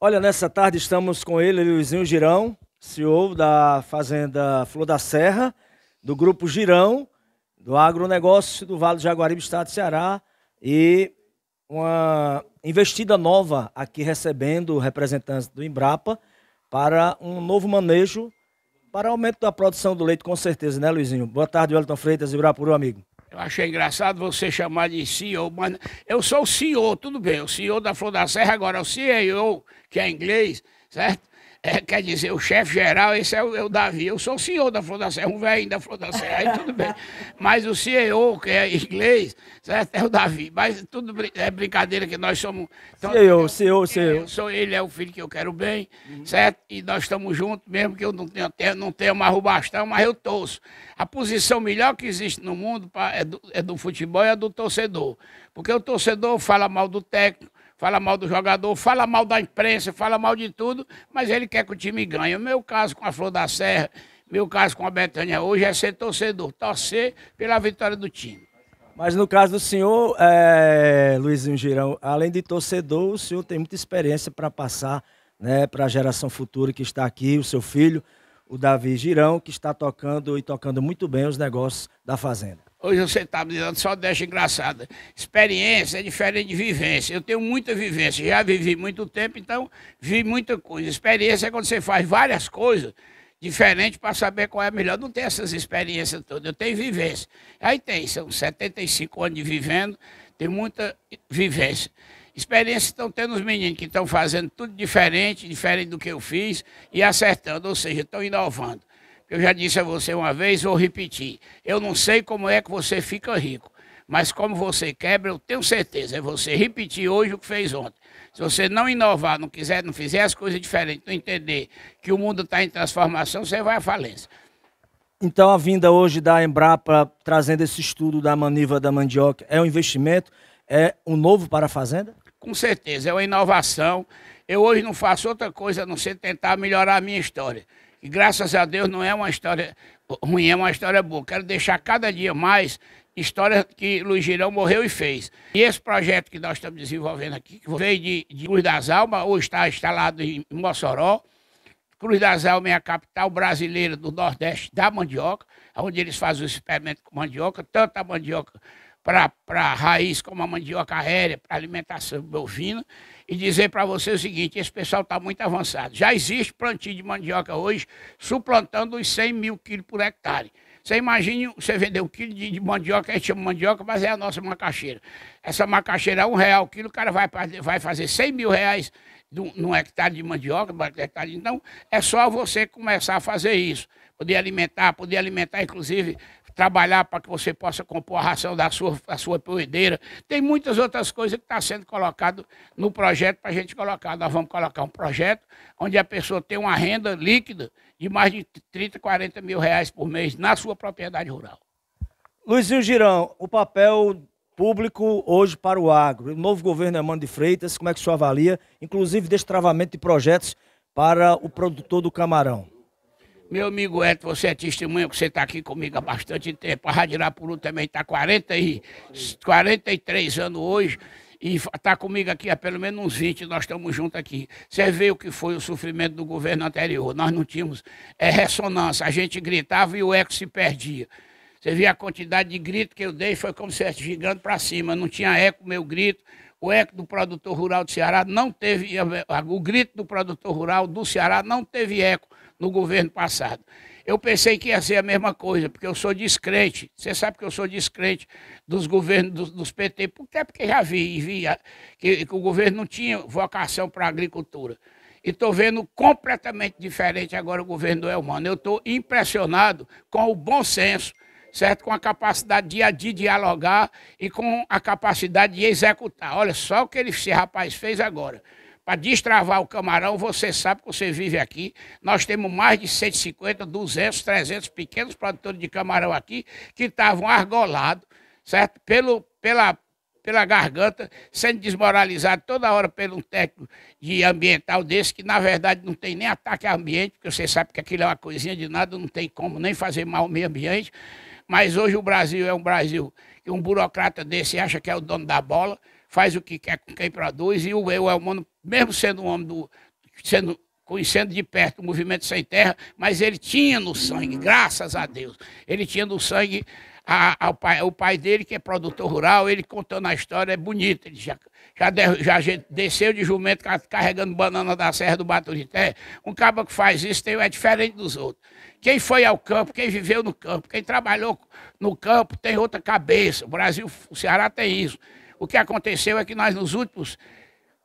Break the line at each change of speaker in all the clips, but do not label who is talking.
Olha, nessa tarde estamos com ele, Luizinho Girão, CEO da Fazenda Flor da Serra, do Grupo Girão, do agronegócio do Vale do Jaguaribe, Estado do Ceará, e uma investida nova aqui recebendo representantes do Embrapa para um novo manejo para aumento da produção do leite, com certeza, né, Luizinho? Boa tarde, Wellington Freitas, Ibrapuru, amigo.
Eu achei engraçado você chamar de CEO, mas eu sou o CEO, tudo bem, o CEO da Flor da Serra, agora é o CEO, que é inglês, certo? É, quer dizer, o chefe geral, esse é, é o, Davi. Eu sou o senhor da Flor da Serra, um velho da Flor da Serra, aí tudo bem. Mas o CEO, que é inglês, certo? é o Davi. Mas tudo é brincadeira que nós somos. Então, CEO, CEO, CEO. Sou ele, é o filho que eu quero bem, uhum. certo? E nós estamos juntos, mesmo que eu não tenha, não tenha mais o bastão, mas eu torço. A posição melhor que existe no mundo pra, é, do, é do futebol é a do torcedor. Porque o torcedor fala mal do técnico fala mal do jogador, fala mal da imprensa, fala mal de tudo, mas ele quer que o time ganhe. O meu caso com a Flor da Serra, meu caso com a Betânia hoje é ser torcedor, torcer pela vitória do time.
Mas no caso do senhor, é, Luizinho Girão, além de torcedor, o senhor tem muita experiência para passar né, para a geração futura que está aqui, o seu filho, o Davi Girão, que está tocando e tocando muito bem os negócios da Fazenda.
Hoje você está me dando só deixa engraçada. Experiência é diferente de vivência. Eu tenho muita vivência, já vivi muito tempo, então vi muita coisa. Experiência é quando você faz várias coisas diferentes para saber qual é a melhor. Não tem essas experiências todas, eu tenho vivência. Aí tem, são 75 anos de vivendo, tem muita vivência. Experiência estão tendo os meninos que estão fazendo tudo diferente, diferente do que eu fiz, e acertando, ou seja, estão inovando. Eu já disse a você uma vez, vou repetir. Eu não sei como é que você fica rico, mas como você quebra, eu tenho certeza. É você repetir hoje o que fez ontem. Se você não inovar, não quiser, não fizer as coisas diferentes, não entender que o mundo está em transformação, você vai à falência.
Então, a vinda hoje da Embrapa trazendo esse estudo da maniva da mandioca é um investimento? É um novo para a fazenda?
Com certeza, é uma inovação. Eu hoje não faço outra coisa a não ser tentar melhorar a minha história. E graças a Deus não é uma história ruim, é uma história boa. Quero deixar cada dia mais história que Luiz Girão morreu e fez. E esse projeto que nós estamos desenvolvendo aqui, que veio de, de Cruz das Almas, ou está instalado em Mossoró, Cruz das Almas é a capital brasileira do Nordeste da mandioca, onde eles fazem o experimento com mandioca, tanto a mandioca para raiz como a mandioca aérea, para alimentação bovina e dizer para você o seguinte: esse pessoal está muito avançado. Já existe plantio de mandioca hoje, suplantando os 100 mil quilos por hectare. Você imagina você vender um quilo de, mandioca, a gente chama mandioca, mas é a nossa macaxeira. Essa macaxeira é um real o quilo, o cara vai, vai fazer 100 mil reais de, um hectare de mandioca, de hectare de... Então, é só você começar a fazer isso. Poder alimentar, poder alimentar, inclusive, trabalhar para que você possa compor a ração da sua, da sua poedeira. Tem muitas outras coisas que está sendo colocado no projeto para a gente colocar. Nós vamos colocar um projeto onde a pessoa tem uma renda líquida de mais de 30, 40 mil reais por mês na sua propriedade rural. Luizinho Girão,
o papel público hoje para o agro. O novo governo Emmanuel de Freitas, como é que o senhor avalia, inclusive destravamento de projetos para o produtor do camarão?
Meu amigo Eto, você é testemunha que você está aqui comigo há bastante tempo. A Rádio Irapuru também está 40 e 43 anos hoje e está comigo aqui há pelo menos uns 20, nós estamos juntos aqui. Você vê o que foi o sofrimento do governo anterior. Nós não tínhamos é, ressonância, a gente gritava e o eco se perdia. Você via a quantidade de grito que eu dei, foi como se estivesse gigando para cima. Não tinha eco meu grito. O eco do produtor rural do Ceará não teve. O grito do produtor rural do Ceará não teve eco no governo passado. Eu pensei que ia ser a mesma coisa, porque eu sou descrente. Você sabe que eu sou descrente dos governos dos, dos PT, até porque já vi, vi que, que o governo não tinha vocação para a agricultura. E estou vendo completamente diferente agora o governo do Elmano. Eu estou impressionado com o bom senso certo? Com a capacidade de, de dialogar e com a capacidade de executar. Olha só o que ele, esse rapaz fez agora. Para destravar o camarão, você sabe que você vive aqui. Nós temos mais de 150, 200, 300 pequenos produtores de camarão aqui que estavam argolados, certo? Pelo, pela, pela garganta, sendo desmoralizado toda hora pelo técnico de ambiental desse, que na verdade não tem nem ataque ao ambiente, porque você sabe que aquilo é uma coisinha de nada, não tem como nem fazer mal ao meio ambiente. Mas hoje o Brasil é um Brasil que um burocrata desse acha que é o dono da bola, faz o que quer com quem produz, e o eu é humano, mesmo sendo um homem do. sendo conhecendo de perto o movimento sem terra, mas ele tinha no sangue, graças a Deus, ele tinha no sangue a, a, o, pai, o, pai, dele, que é produtor rural, ele contando a história, é bonita. Ele já, já, já desceu de jumento carregando banana da Serra do Baturité. Um cabo que faz isso tem, é diferente dos outros. Quem foi ao campo, quem viveu no campo, quem trabalhou no campo tem outra cabeça. O Brasil, o Ceará tem isso. O que aconteceu é que nós, nos últimos,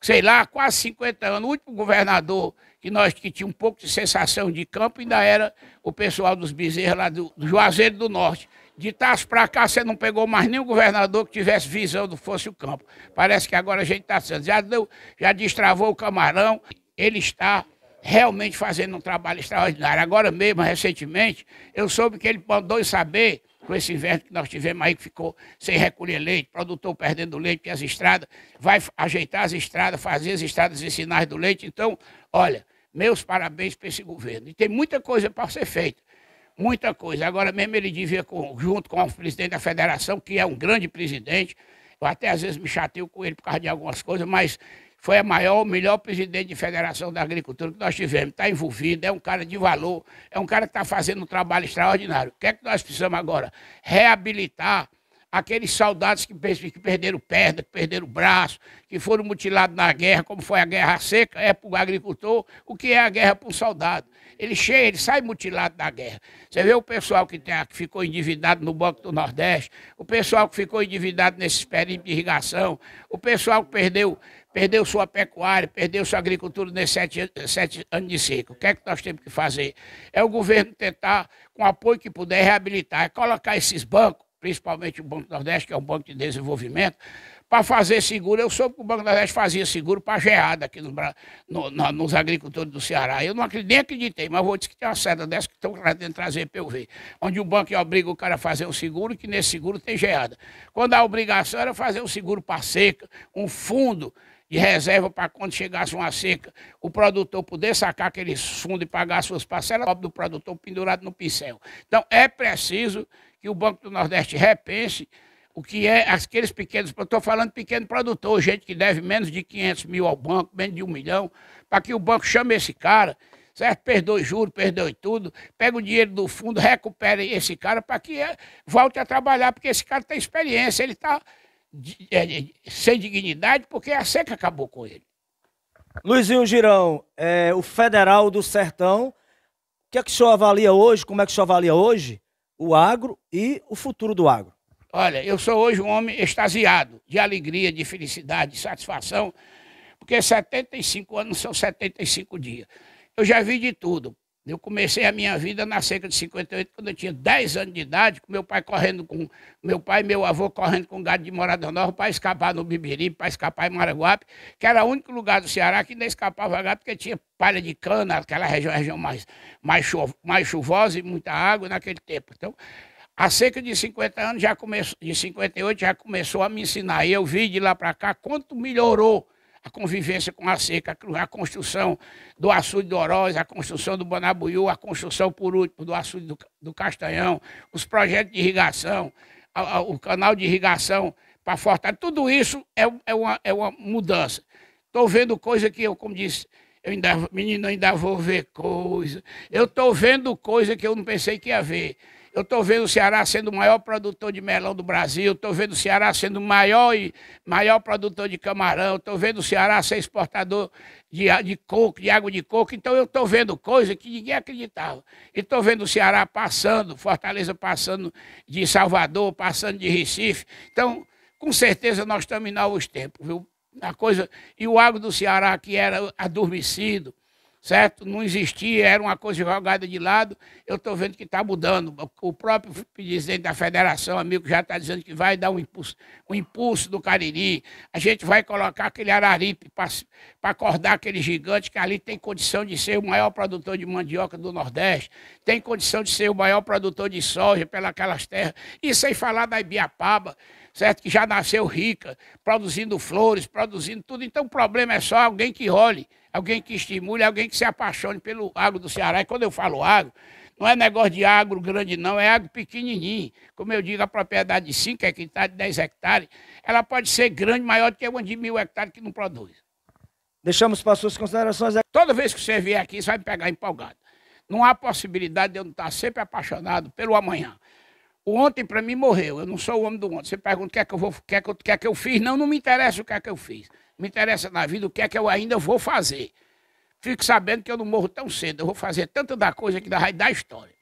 sei lá, quase 50 anos, o último governador que nós que tinha um pouco de sensação de campo ainda era o pessoal dos bezerros lá do, do Juazeiro do Norte de Taço para cá, você não pegou mais nenhum governador que tivesse visão do fosse o campo. Parece que agora a gente está sendo. Já, deu, já destravou o camarão, ele está realmente fazendo um trabalho extraordinário. Agora mesmo, recentemente, eu soube que ele mandou saber, com esse inverno que nós tivemos aí, que ficou sem recolher leite, produtor perdendo leite, que as estradas, vai ajeitar as estradas, fazer as estradas e sinais do leite. Então, olha, meus parabéns para esse governo. E tem muita coisa para ser feita muita coisa. Agora mesmo ele devia, junto com o presidente da federação, que é um grande presidente, eu até às vezes me chateio com ele por causa de algumas coisas, mas foi a maior, o melhor presidente de federação da agricultura que nós tivemos. Está envolvido, é um cara de valor, é um cara que está fazendo um trabalho extraordinário. O que é que nós precisamos agora? Reabilitar aqueles soldados que, perderam perna, que perderam braço, que foram mutilados na guerra, como foi a guerra seca, é para o agricultor o que é a guerra para o soldado. Ele chega, ele sai mutilado da guerra. Você vê o pessoal que, tem, que ficou endividado no Banco do Nordeste, o pessoal que ficou endividado nesses períodos de irrigação, o pessoal que perdeu, perdeu sua pecuária, perdeu sua agricultura nesses sete, sete anos de seca. O que é que nós temos que fazer? É o governo tentar, com o apoio que puder, reabilitar, é colocar esses bancos principalmente o Banco Nordeste, que é um banco de desenvolvimento, para fazer seguro. Eu soube que o Banco Nordeste fazia seguro para a geada aqui no, no, no, nos agricultores do Ceará. Eu não acredito, nem acreditei, mas vou dizer que tem uma seda dessa que estão querendo trazer para eu ver. Onde o banco obriga o cara a fazer um seguro, que nesse seguro tem geada. Quando a obrigação era fazer um seguro para seca, um fundo de reserva para quando chegasse uma seca, o produtor poder sacar aqueles fundos e pagar suas parcelas, o do produtor pendurado no pincel. Então, é preciso que o Banco do Nordeste repense o que é aqueles pequenos, estou falando pequeno produtor, gente que deve menos de 500 mil ao banco, menos de um milhão, para que o banco chame esse cara, certo? Perdoe juros, perdoe tudo, pega o dinheiro do fundo, recupere esse cara para que é, volte a trabalhar, porque esse cara tem experiência, ele está é, sem dignidade porque a seca acabou com ele. Luizinho Girão, é, o Federal do Sertão, o que é que o senhor
avalia hoje? Como é que o senhor avalia hoje? o agro e o futuro do agro?
Olha, eu sou hoje um homem extasiado de alegria, de felicidade, de satisfação, porque 75 anos são 75 dias. Eu já vi de tudo. Eu comecei a minha vida na seca de 58, quando eu tinha 10 anos de idade, com meu pai correndo com. Meu pai e meu avô correndo com gado de Morada Nova para escapar no Bibiri, para escapar em Maraguape, que era o único lugar do Ceará que ainda escapava gado, porque tinha palha de cana, aquela região, região mais, mais, mais chuvosa e muita água naquele tempo. Então, a cerca de 50 anos já começou, de 58 já começou a me ensinar. E eu vi de lá para cá quanto melhorou a convivência com a seca, a construção do açude do Oroz, a construção do Bonabuiú, a construção, por último, do açude do, do Castanhão, os projetos de irrigação, a, a, o canal de irrigação para Fortaleza, tudo isso é, é, uma, é uma mudança. Estou vendo coisa que eu, como disse, eu ainda, menino, ainda vou ver coisa. Eu estou vendo coisa que eu não pensei que ia ver. Eu estou vendo o Ceará sendo o maior produtor de melão do Brasil, estou vendo o Ceará sendo o maior, maior produtor de camarão, estou vendo o Ceará ser exportador de, de coco, de água de coco. Então eu estou vendo coisa que ninguém acreditava. E estou vendo o Ceará passando, Fortaleza passando de Salvador, passando de Recife. Então, com certeza nós estamos em novos tempos, viu? A coisa, e o água do Ceará, que era adormecido, certo? Não existia, era uma coisa jogada de lado. Eu estou vendo que está mudando. O próprio presidente da federação, amigo, já está dizendo que vai dar um impulso, um impulso do Cariri. A gente vai colocar aquele araripe para acordar aquele gigante que ali tem condição de ser o maior produtor de mandioca do Nordeste, tem condição de ser o maior produtor de soja pelas terras. E sem falar da Ibiapaba certo? Que já nasceu rica, produzindo flores, produzindo tudo. Então o problema é só alguém que olhe, alguém que estimule, alguém que se apaixone pelo agro do Ceará. E quando eu falo agro, não é negócio de agro grande, não, é agro pequenininho. Como eu digo, a propriedade de 5 hectares, 10 hectares, ela pode ser grande, maior do que uma de mil hectares que não produz. Deixamos para suas considerações. Toda vez que você vier aqui, você vai me pegar empolgado. Não há possibilidade de eu não estar sempre apaixonado pelo amanhã. O ontem para mim morreu. Eu não sou o homem do ontem. Você pergunta o que é que eu vou, o que é que eu, que é que eu fiz? Não, não me interessa o que é que eu fiz. Me interessa na vida o que é que eu ainda vou fazer. Fico sabendo que eu não morro tão cedo. Eu vou fazer tanta da coisa que dá raio da história.